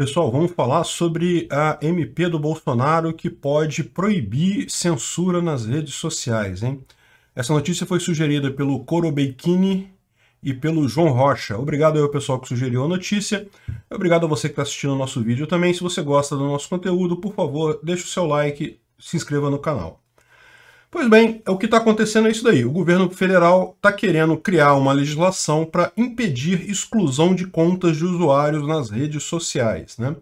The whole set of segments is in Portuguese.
Pessoal, vamos falar sobre a MP do Bolsonaro que pode proibir censura nas redes sociais, hein? Essa notícia foi sugerida pelo Corobeikini e pelo João Rocha. Obrigado ao pessoal que sugeriu a notícia. Obrigado a você que está assistindo o nosso vídeo também. Se você gosta do nosso conteúdo, por favor, deixe o seu like, se inscreva no canal. Pois bem, é o que está acontecendo é isso daí. O governo federal está querendo criar uma legislação para impedir exclusão de contas de usuários nas redes sociais. Né?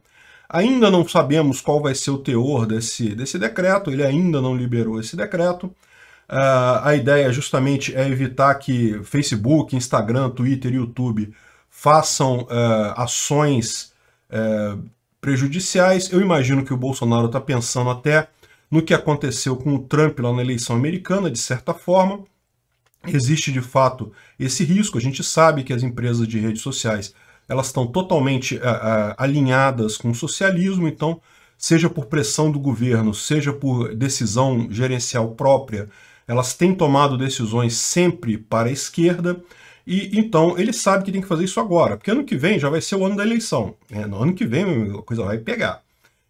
Ainda não sabemos qual vai ser o teor desse, desse decreto, ele ainda não liberou esse decreto. Uh, a ideia justamente é evitar que Facebook, Instagram, Twitter e YouTube façam uh, ações uh, prejudiciais. Eu imagino que o Bolsonaro está pensando até no que aconteceu com o Trump lá na eleição americana, de certa forma. Existe de fato esse risco. A gente sabe que as empresas de redes sociais elas estão totalmente a, eh, a, eh, alinhadas com o socialismo, então, seja por pressão do governo, seja por decisão gerencial própria, elas têm tomado decisões sempre para a esquerda. E então ele sabe que tem que fazer isso agora, porque ano que vem já vai ser o ano da eleição. É, no ano que vem a coisa vai pegar.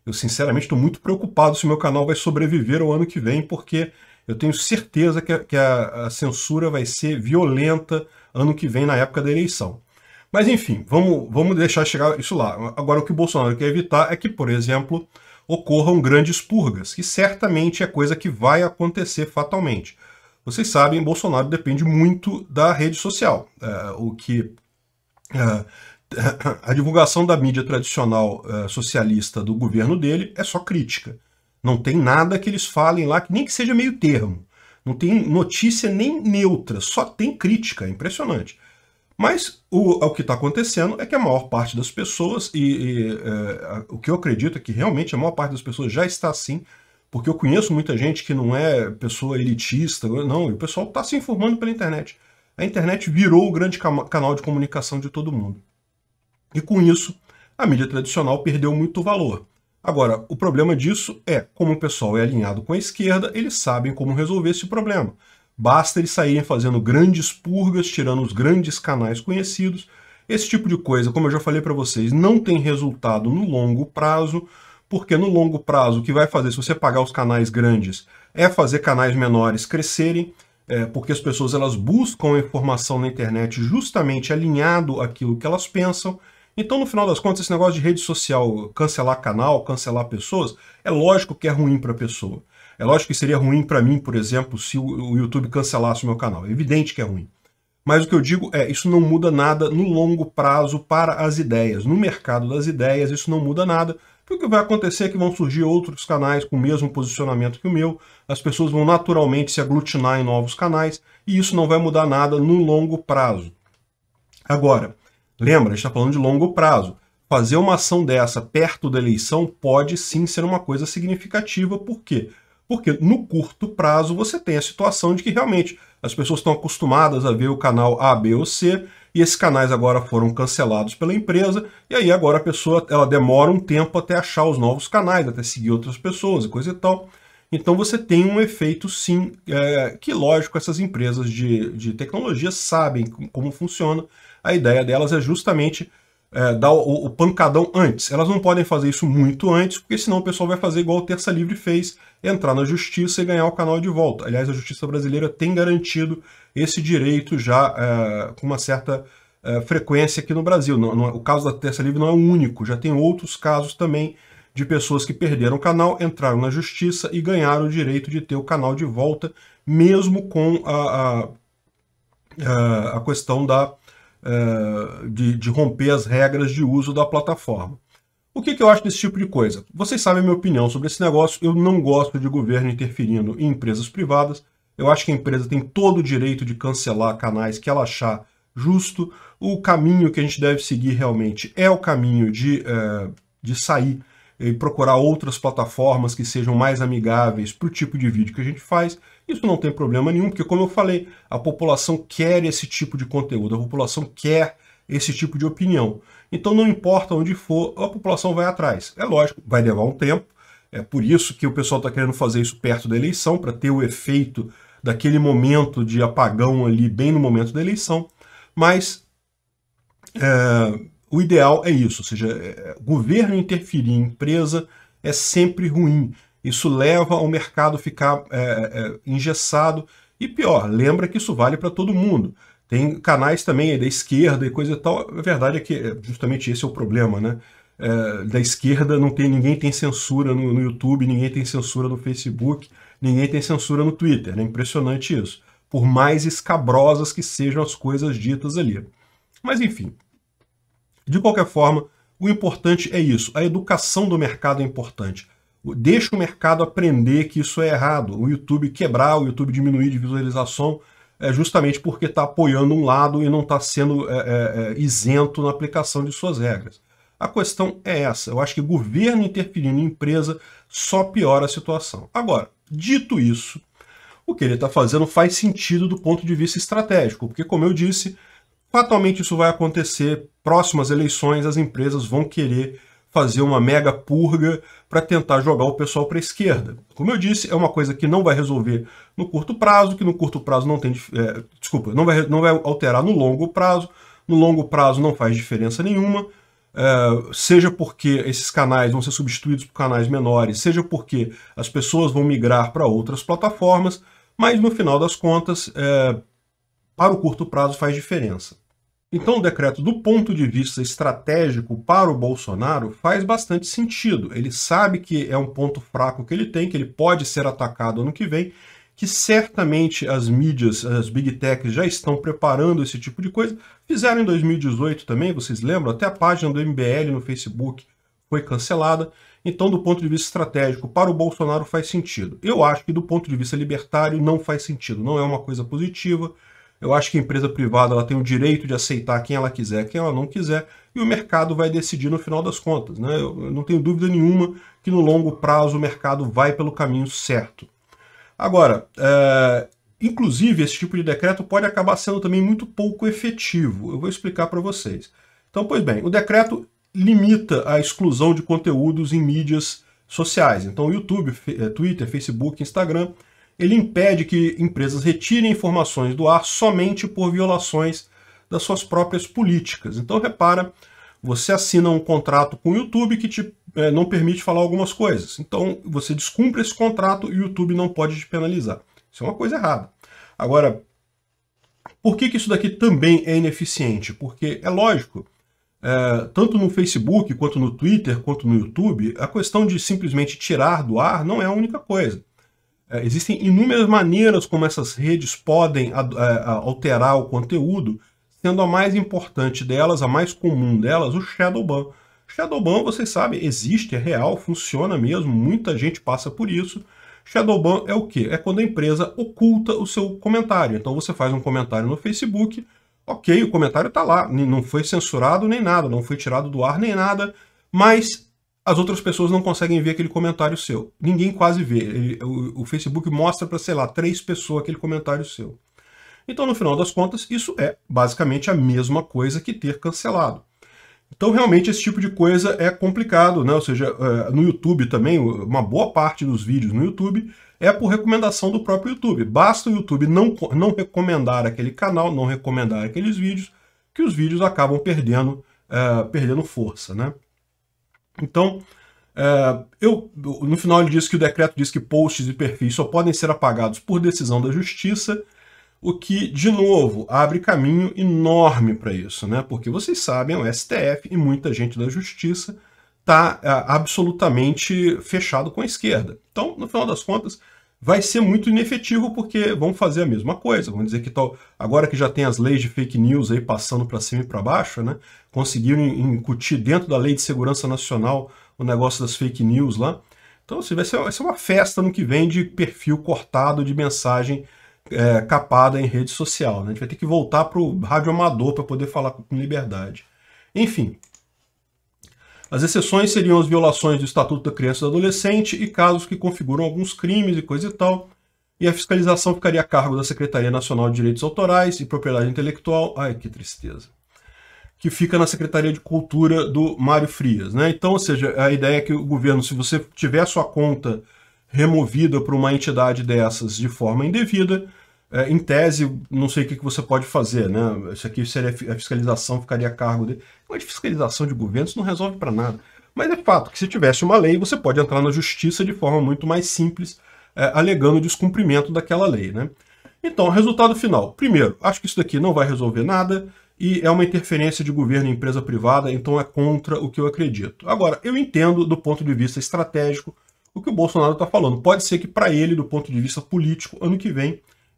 Eu sinceramente estou muito preocupado se o meu canal vai sobreviver o ano que vem, porque eu tenho certeza que a, que a censura vai ser violenta ano que vem, na época da eleição. Mas enfim, vamos, vamos deixar chegar isso lá. Agora, o que o Bolsonaro quer evitar é que, por exemplo, ocorram grandes purgas, que certamente é coisa que vai acontecer fatalmente. Vocês sabem, Bolsonaro depende muito da rede social, é, o que é, a divulgação da mídia tradicional uh, socialista do governo dele é só crítica. Não tem nada que eles falem lá, nem que seja meio termo. Não tem notícia nem neutra, só tem crítica. É impressionante. Mas o, o que está acontecendo é que a maior parte das pessoas, e, e eh, o que eu acredito é que realmente a maior parte das pessoas já está assim, porque eu conheço muita gente que não é pessoa elitista, não, e o pessoal está se informando pela internet. A internet virou o grande canal de comunicação de todo mundo. E com isso, a mídia tradicional perdeu muito valor. Agora, o problema disso é, como o pessoal é alinhado com a esquerda, eles sabem como resolver esse problema. Basta eles saírem fazendo grandes purgas, tirando os grandes canais conhecidos. Esse tipo de coisa, como eu já falei para vocês, não tem resultado no longo prazo, porque no longo prazo o que vai fazer se você pagar os canais grandes é fazer canais menores crescerem, é, porque as pessoas elas buscam informação na internet justamente alinhado àquilo que elas pensam, então, no final das contas, esse negócio de rede social, cancelar canal, cancelar pessoas, é lógico que é ruim para a pessoa. É lógico que seria ruim para mim, por exemplo, se o YouTube cancelasse o meu canal. É evidente que é ruim. Mas o que eu digo é, isso não muda nada no longo prazo para as ideias. No mercado das ideias, isso não muda nada. Porque o que vai acontecer é que vão surgir outros canais com o mesmo posicionamento que o meu, as pessoas vão naturalmente se aglutinar em novos canais, e isso não vai mudar nada no longo prazo. Agora, Lembra, a gente está falando de longo prazo. Fazer uma ação dessa perto da eleição pode sim ser uma coisa significativa, por quê? Porque no curto prazo você tem a situação de que realmente as pessoas estão acostumadas a ver o canal A, B ou C, e esses canais agora foram cancelados pela empresa, e aí agora a pessoa ela demora um tempo até achar os novos canais, até seguir outras pessoas e coisa e tal. Então você tem um efeito sim, é, que lógico essas empresas de, de tecnologia sabem como funciona, a ideia delas é justamente é, dar o, o, pancadão antes. Elas não podem fazer isso muito antes, porque senão o pessoal vai fazer igual o Terça Livre fez, entrar na justiça e ganhar o canal de volta. Aliás, a justiça brasileira tem garantido esse direito já é, com uma certa é, frequência aqui no Brasil. Não, não, é, o caso da Terça Livre não é o único, já tem outros casos também de pessoas que perderam o canal, entraram na justiça e ganharam o direito de ter o canal de volta, mesmo com a, a, a, a questão da eh, de, de, romper as regras de uso da plataforma. O que, que eu acho desse tipo de coisa? Vocês sabem a minha opinião sobre esse negócio. Eu não gosto de governo interferindo em empresas privadas. Eu acho que a empresa tem todo o direito de cancelar canais que ela achar justo. O caminho que a gente deve seguir realmente é o caminho de, eh, de sair e procurar outras plataformas que sejam mais amigáveis para o tipo de vídeo que a gente faz isso não tem problema nenhum, porque, como eu falei, a população quer esse tipo de conteúdo, a população quer esse tipo de opinião. Então, não importa onde for, a população vai atrás. É lógico, vai levar um tempo, é por isso que o pessoal está querendo fazer isso perto da eleição, para ter o efeito daquele momento de apagão ali, bem no momento da eleição. Mas é, o ideal é isso, ou seja, é, governo interferir em empresa é sempre ruim. Isso leva ao mercado ficar é, é, engessado. E pior, lembra que isso vale para todo mundo. Tem canais também da esquerda e coisa e tal. A verdade é que é, justamente esse é o problema, né? É, da esquerda não tem ninguém tem censura no, no, YouTube, ninguém tem censura no Facebook, ninguém tem censura no Twitter. É né? impressionante isso. Por mais escabrosas que sejam as coisas ditas ali. Mas enfim. De qualquer forma, o importante é isso. A educação do mercado é importante. Deixa o mercado aprender que isso é errado. O YouTube quebrar, o YouTube diminuir de visualização, é justamente porque está apoiando um lado e não está sendo é, é, é, isento na aplicação de suas regras. A questão é essa. Eu acho que governo interferindo em empresa só piora a situação. Agora, dito isso, o que ele está fazendo faz sentido do ponto de vista estratégico, porque, como eu disse, fatalmente isso vai acontecer. Próximas eleições, as empresas vão querer fazer uma mega purga para tentar jogar o pessoal para a esquerda. Como eu disse, é uma coisa que não vai resolver no curto prazo, que no curto prazo não tem. É, desculpa, não vai, não vai alterar no longo prazo, no longo prazo não faz diferença nenhuma. É, seja porque esses canais vão ser substituídos por canais menores, seja porque as pessoas vão migrar para outras plataformas, mas no final das contas, é, para o curto prazo faz diferença. Então, o decreto, do ponto de vista estratégico para o Bolsonaro, faz bastante sentido. Ele sabe que é um ponto fraco que ele tem, que ele pode ser atacado ano que vem, que certamente as mídias, as big techs já estão preparando esse tipo de coisa. Fizeram em 2018 também, vocês lembram? Até a página do MBL no Facebook foi cancelada. Então, do ponto de vista estratégico, para o Bolsonaro faz sentido. Eu acho que do ponto de vista libertário não faz sentido, não é uma coisa positiva eu acho que a empresa privada ela tem o direito de aceitar quem ela quiser, quem ela não quiser, e o mercado vai decidir no final das contas. Né? Eu não tenho dúvida nenhuma que no longo prazo o mercado vai pelo caminho certo. Agora, é, inclusive, esse tipo de decreto pode acabar sendo também muito pouco efetivo. Eu vou explicar para vocês. Então, pois bem, o decreto limita a exclusão de conteúdos em mídias sociais. Então, YouTube, Twitter, Facebook, Instagram ele impede que empresas retirem informações do ar somente por violações das suas próprias políticas. Então repara, você assina um contrato com o YouTube que te é, não permite falar algumas coisas. Então você descumpre esse contrato e o YouTube não pode te penalizar. Isso é uma coisa errada. Agora, por que, que isso daqui também é ineficiente? Porque é lógico, é, tanto no Facebook, quanto no Twitter, quanto no YouTube, a questão de simplesmente tirar do ar não é a única coisa. É, existem inúmeras maneiras como essas redes podem é, alterar o conteúdo, sendo a mais importante delas, a mais comum delas, o Shadowban. Shadowban, vocês sabem, existe, é real, funciona mesmo, muita gente passa por isso. Shadowban é o que? É quando a empresa oculta o seu comentário. Então você faz um comentário no Facebook, ok, o comentário está lá, não foi censurado nem nada, não foi tirado do ar nem nada, mas as outras pessoas não conseguem ver aquele comentário seu. Ninguém quase vê. Ele, o, o, Facebook mostra para, sei lá, três pessoas aquele comentário seu. Então, no final das contas, isso é basicamente a mesma coisa que ter cancelado. Então, realmente, esse tipo de coisa é complicado, né? Ou seja, é, no YouTube também, uma boa parte dos vídeos no YouTube é por recomendação do próprio YouTube. Basta o YouTube não, não recomendar aquele canal, não recomendar aqueles vídeos, que os vídeos acabam perdendo, uh, perdendo força, né? Então, é, eu, no final ele diz que o decreto diz que posts e perfis só podem ser apagados por decisão da justiça, o que, de novo, abre caminho enorme para isso, né? Porque vocês sabem, o STF e muita gente da justiça está é, absolutamente fechado com a esquerda. Então, no final das contas, vai ser muito inefetivo porque vão fazer a mesma coisa. vamos dizer que tal, agora que já tem as leis de fake news aí passando para cima e para baixo, né, conseguiram incutir dentro da Lei de Segurança Nacional o negócio das fake news lá. Então, assim, vai, ser, vai ser uma festa no que vem de perfil cortado de mensagem é, capada em rede social. Né? A gente vai ter que voltar para o rádio amador para poder falar com liberdade. Enfim, as exceções seriam as violações do Estatuto da Criança e do Adolescente e casos que configuram alguns crimes e coisa e tal. E a fiscalização ficaria a cargo da Secretaria Nacional de Direitos Autorais e Propriedade Intelectual. Ai, que tristeza. Que fica na Secretaria de Cultura do Mário Frias. Né? Então, ou seja, a ideia é que o governo, se você tiver sua conta removida por uma entidade dessas de forma indevida, é, em tese, não sei o que, que você pode fazer, né? Isso aqui seria a fiscalização, ficaria a cargo dele. Mas fiscalização de governo isso não resolve para nada. Mas é fato que se tivesse uma lei, você pode entrar na justiça de forma muito mais simples, é, alegando o descumprimento daquela lei, né? Então, resultado final. Primeiro, acho que isso daqui não vai resolver nada e é uma interferência de governo em empresa privada, então é contra o que eu acredito. Agora, eu entendo do ponto de vista estratégico o que o Bolsonaro está falando. Pode ser que para ele, do ponto de vista político, ano que vem